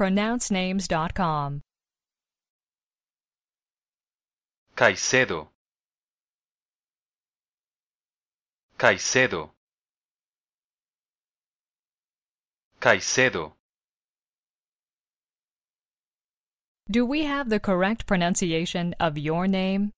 pronouncenames.com. Caicedo. Caicedo. Caicedo. Do we have the correct pronunciation of your name?